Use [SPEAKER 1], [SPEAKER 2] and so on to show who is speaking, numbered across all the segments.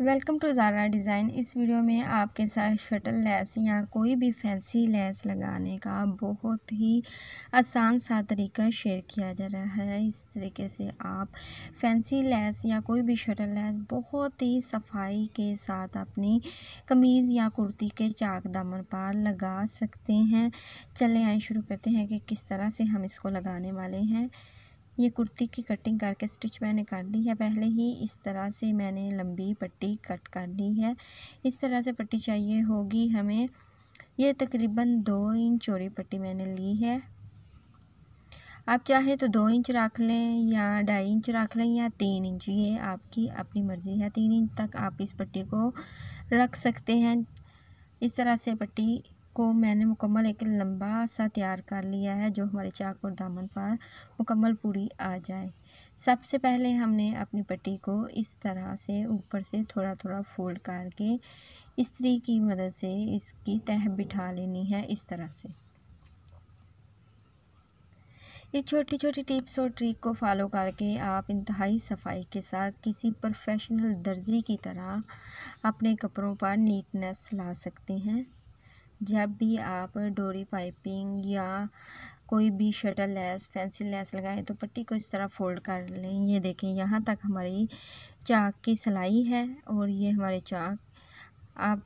[SPEAKER 1] welcome to Zara design इस video में आपके साथ शटल लेस या कोई भी फैंसी लेस लगाने का बहुत ही आसान सा तरीका शेयर किया जा रहा है इस तरीके से आप फैंसी लेस या कोई भी शटल लेस बहुत ही सफाई के साथ अपनी कमीज़ या कुर्ती के चाक दामन पर लगा सकते हैं चले आए शुरू करते हैं कि किस तरह से हम इसको लगाने वाले हैं ये कुर्ती की कटिंग करके स्टिच मैंने कर ली है पहले ही इस तरह से मैंने लंबी पट्टी कट कर ली है इस तरह से पट्टी चाहिए होगी हमें ये तकरीबन दो इंच चौड़ी पट्टी मैंने ली है आप चाहे तो दो इंच रख लें या ढाई इंच रख लें या तीन इंच ये आपकी अपनी मर्ज़ी है तीन इंच तक आप इस पट्टी को रख सकते हैं इस तरह से पट्टी को मैंने मुकम्मल एक लंबा सा तैयार कर लिया है जो हमारे चाक और दामन पर मुकम्मल पूरी आ जाए सबसे पहले हमने अपनी पट्टी को इस तरह से ऊपर से थोड़ा थोड़ा फोल्ड करके इस्त्री की मदद से इसकी तह बिठा लेनी है इस तरह से इस छोटी छोटी टिप्स और ट्रिक को फॉलो करके आप इंतहाई सफाई के साथ किसी प्रोफेशनल दर्जी की तरह अपने कपड़ों पर नीटनेस ला सकते हैं जब भी आप डोरी पाइपिंग या कोई भी शटल लेस फैंसी लेस लगाएं तो पट्टी को इस तरह फोल्ड कर लें ये देखें यहाँ तक हमारी चाक की सिलाई है और ये हमारे चाक आप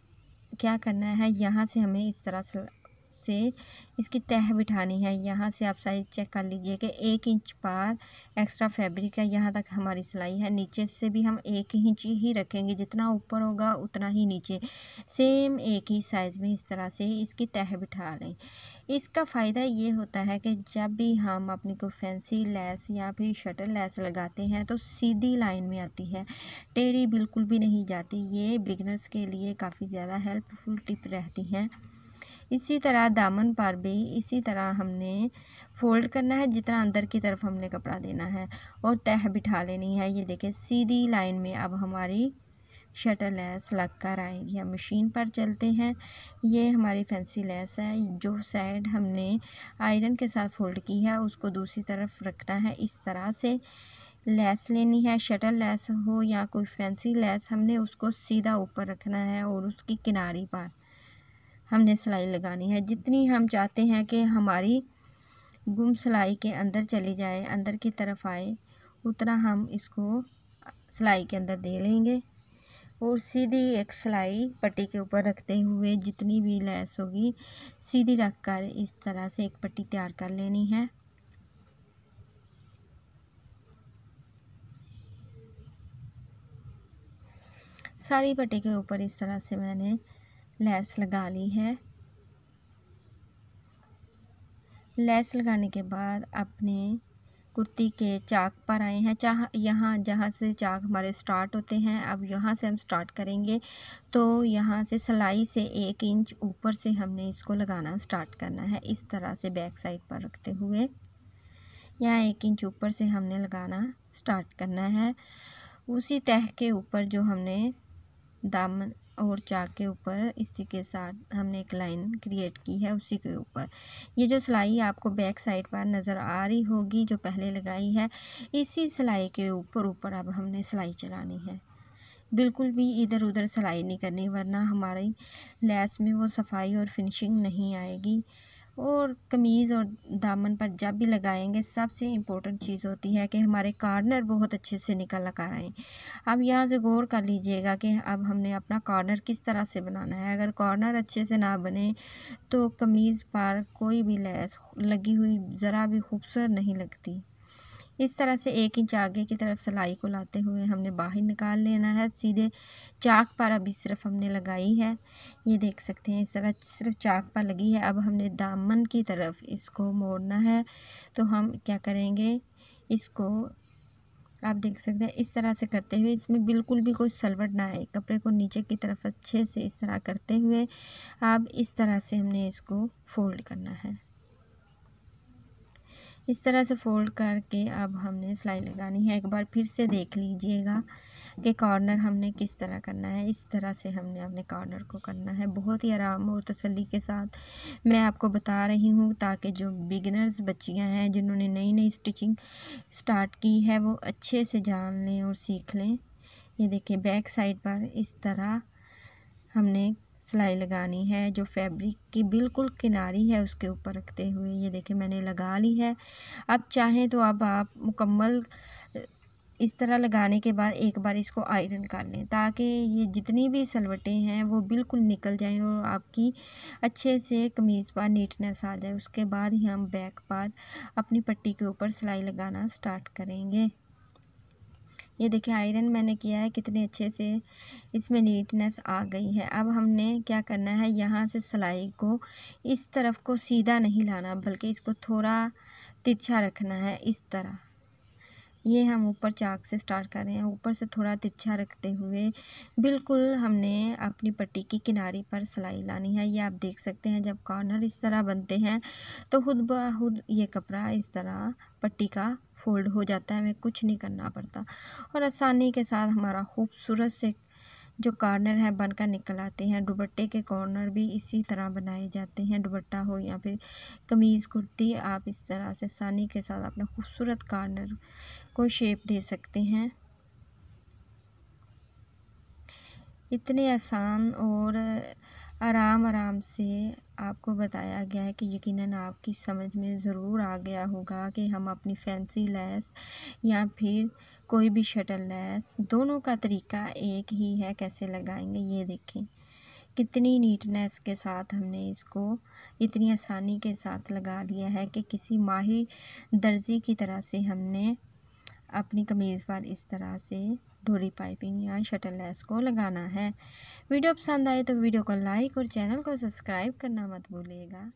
[SPEAKER 1] क्या करना है यहाँ से हमें इस तरह से इसकी तह बिठानी है यहाँ से आप साइज़ चेक कर लीजिए कि एक इंच पार एक्स्ट्रा फैब्रिक है यहाँ तक हमारी सिलाई है नीचे से भी हम एक इंच ही रखेंगे जितना ऊपर होगा उतना ही नीचे सेम एक ही साइज़ में इस तरह से इसकी तह बिठा लें इसका फ़ायदा ये होता है कि जब भी हम अपनी कोई फैंसी लेस या फिर शटर लेस लगाते हैं तो सीधी लाइन में आती है टेढ़ी बिल्कुल भी नहीं जाती ये बिगनर्स के लिए काफ़ी ज़्यादा हेल्पफुल टिप रहती हैं इसी तरह दामन पर भी इसी तरह हमने फोल्ड करना है जितना अंदर की तरफ हमने कपड़ा देना है और तह बिठा लेनी है ये देखें सीधी लाइन में अब हमारी शटर लैस लग कर आएगी हम मशीन पर चलते हैं ये हमारी फैंसी लैस है जो साइड हमने आयरन के साथ फोल्ड की है उसको दूसरी तरफ रखना है इस तरह से लेस लेनी है शटर लैस हो या कोई फैंसी लैस हमने उसको सीधा ऊपर रखना है और उसकी किनारी पर हमने सिलाई लगानी है जितनी हम चाहते हैं कि हमारी गुम सिलाई के अंदर चली जाए अंदर की तरफ आए उतना हम इसको सिलाई के अंदर दे लेंगे और सीधी एक सिलाई पट्टी के ऊपर रखते हुए जितनी भी लैस होगी सीधी रख कर इस तरह से एक पट्टी तैयार कर लेनी है सारी पट्टी के ऊपर इस तरह से मैंने लेस लगा ली है लेस लगाने के बाद अपने कुर्ती के चाक पर आए हैं चाह यहाँ जहाँ से चाक हमारे स्टार्ट होते हैं अब यहाँ से हम स्टार्ट करेंगे तो यहाँ से सिलाई से एक इंच ऊपर से हमने इसको लगाना स्टार्ट करना है इस तरह से बैक साइड पर रखते हुए यहाँ एक इंच ऊपर से हमने लगाना स्टार्ट करना है उसी तह के ऊपर जो हमने दामन और चाक के ऊपर इसी के साथ हमने एक लाइन क्रिएट की है उसी के ऊपर ये जो सिलाई आपको बैक साइड पर नज़र आ रही होगी जो पहले लगाई है इसी सिलाई के ऊपर ऊपर अब हमने सिलाई चलानी है बिल्कुल भी इधर उधर सिलाई नहीं करनी वरना हमारी लैस में वो सफाई और फिनिशिंग नहीं आएगी और कमीज़ और दामन पर जब भी लगाएंगे सबसे इम्पोर्टेंट चीज़ होती है कि हमारे कार्नर बहुत अच्छे से निकल कर आएँ अब यहाँ से गौर कर लीजिएगा कि अब हमने अपना कॉर्नर किस तरह से बनाना है अगर कॉर्नर अच्छे से ना बने तो कमीज़ पर कोई भी लैस लगी हुई ज़रा भी खूबसूरत नहीं लगती इस तरह से एक इंच आगे की तरफ सिलाई को लाते हुए हमने बाहर निकाल लेना है सीधे चाक पर अभी सिर्फ हमने लगाई है ये देख सकते हैं इस तरह सिर्फ चाक पर लगी है अब हमने दामन की तरफ इसको मोड़ना है तो हम क्या करेंगे इसको आप देख सकते हैं इस तरह से करते हुए इसमें बिल्कुल भी कोई सलवट ना आए कपड़े को नीचे की तरफ अच्छे से इस तरह करते हुए अब इस तरह से हमने इसको फोल्ड करना है इस तरह से फोल्ड करके अब हमने सिलाई लगानी है एक बार फिर से देख लीजिएगा कि कॉर्नर हमने किस तरह करना है इस तरह से हमने अपने कॉर्नर को करना है बहुत ही आराम और तसल्ली के साथ मैं आपको बता रही हूँ ताकि जो बिगनर्स बच्चियाँ हैं जिन्होंने नई नई स्टिचिंग स्टार्ट की है वो अच्छे से जान लें और सीख लें ये देखिए बैक साइड पर इस तरह हमने सिलाई लगानी है जो फैब्रिक की बिल्कुल किनारी है उसके ऊपर रखते हुए ये देखें मैंने लगा ली है अब चाहें तो अब आप मुकम्मल इस तरह लगाने के बाद एक बार इसको आयरन कर लें ताकि ये जितनी भी सलवटें हैं वो बिल्कुल निकल जाएं और आपकी अच्छे से कमीज़ पर नीटनेस आ जाए उसके बाद ही हम बैक पर अपनी पट्टी के ऊपर सिलाई लगाना स्टार्ट करेंगे ये देखिए आयरन मैंने किया है कितने अच्छे से इसमें नीटनेस आ गई है अब हमने क्या करना है यहाँ से सिलाई को इस तरफ को सीधा नहीं लाना बल्कि इसको थोड़ा तिरछा रखना है इस तरह ये हम ऊपर चाक से स्टार्ट कर रहे हैं ऊपर से थोड़ा तिरछा रखते हुए बिल्कुल हमने अपनी पट्टी की किनारी पर सिलाई लानी है ये आप देख सकते हैं जब कॉर्नर इस तरह बनते हैं तो खुद ब खुद ये कपड़ा इस तरह पट्टी का फोल्ड हो जाता है हमें कुछ नहीं करना पड़ता और आसानी के साथ हमारा खूबसूरत से जो कॉर्नर है बनकर निकल आते हैं दुबट्टे के कॉर्नर भी इसी तरह बनाए जाते हैं दुबट्टा हो या फिर कमीज़ कुर्ती आप इस तरह से आसानी के साथ अपने खूबसूरत कॉर्नर को शेप दे सकते हैं इतने आसान और आराम आराम से आपको बताया गया है कि यकीनन आपकी समझ में ज़रूर आ गया होगा कि हम अपनी फैंसी लैस या फिर कोई भी शटल लैस दोनों का तरीका एक ही है कैसे लगाएंगे ये देखें कितनी नीटनेस के साथ हमने इसको इतनी आसानी के साथ लगा लिया है कि किसी माहिर दर्जी की तरह से हमने अपनी कमीज़ पर इस तरह से डोरी पाइपिंग या शटल लेस को लगाना है वीडियो पसंद आए तो वीडियो को लाइक और चैनल को सब्सक्राइब करना मत भूलिएगा